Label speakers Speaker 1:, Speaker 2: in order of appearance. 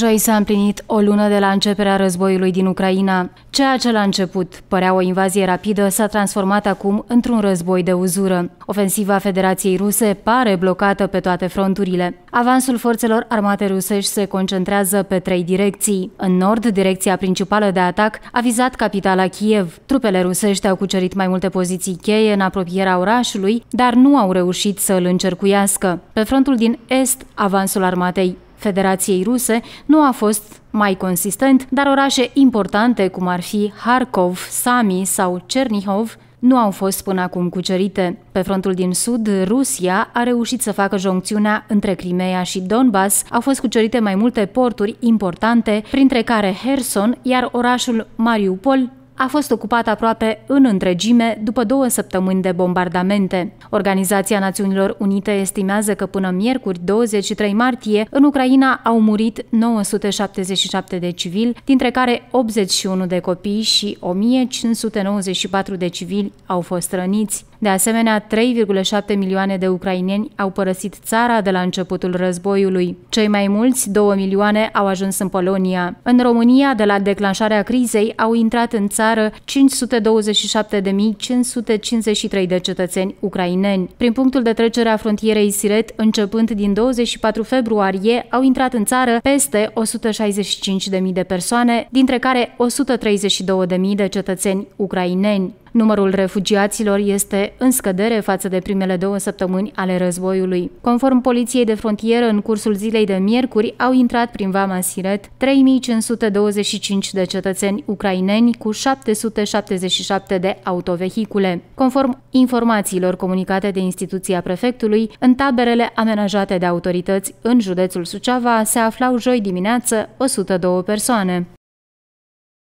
Speaker 1: Joi s-a împlinit o lună de la începerea războiului din Ucraina. Ceea ce la început părea o invazie rapidă s-a transformat acum într-un război de uzură. Ofensiva Federației Ruse pare blocată pe toate fronturile. Avansul forțelor armate rusești se concentrează pe trei direcții. În nord, direcția principală de atac a vizat capitala Kiev. Trupele rusești au cucerit mai multe poziții cheie în apropierea orașului, dar nu au reușit să îl încercuiască. Pe frontul din est, avansul armatei Federației Ruse nu a fost mai consistent, dar orașe importante cum ar fi Harkov, Sami sau Cernihov nu au fost până acum cucerite. Pe frontul din sud, Rusia a reușit să facă joncțiunea între Crimea și Donbass. Au fost cucerite mai multe porturi importante, printre care Herson, iar orașul Mariupol a fost ocupat aproape în întregime după două săptămâni de bombardamente. Organizația Națiunilor Unite estimează că până miercuri 23 martie în Ucraina au murit 977 de civili, dintre care 81 de copii și 1594 de civili au fost răniți. De asemenea, 3,7 milioane de ucraineni au părăsit țara de la începutul războiului. Cei mai mulți, 2 milioane, au ajuns în Polonia. În România, de la declanșarea crizei, au intrat în țară 527.553 de cetățeni ucraineni. Prin punctul de trecere a frontierei Siret, începând din 24 februarie, au intrat în țară peste 165.000 de persoane, dintre care 132.000 de cetățeni ucraineni. Numărul refugiaților este în scădere față de primele două săptămâni ale războiului. Conform Poliției de Frontieră, în cursul zilei de miercuri au intrat prin Vama Siret 3525 de cetățeni ucraineni cu 777 de autovehicule. Conform informațiilor comunicate de instituția prefectului, în taberele amenajate de autorități în județul Suceava se aflau joi dimineață 102 persoane.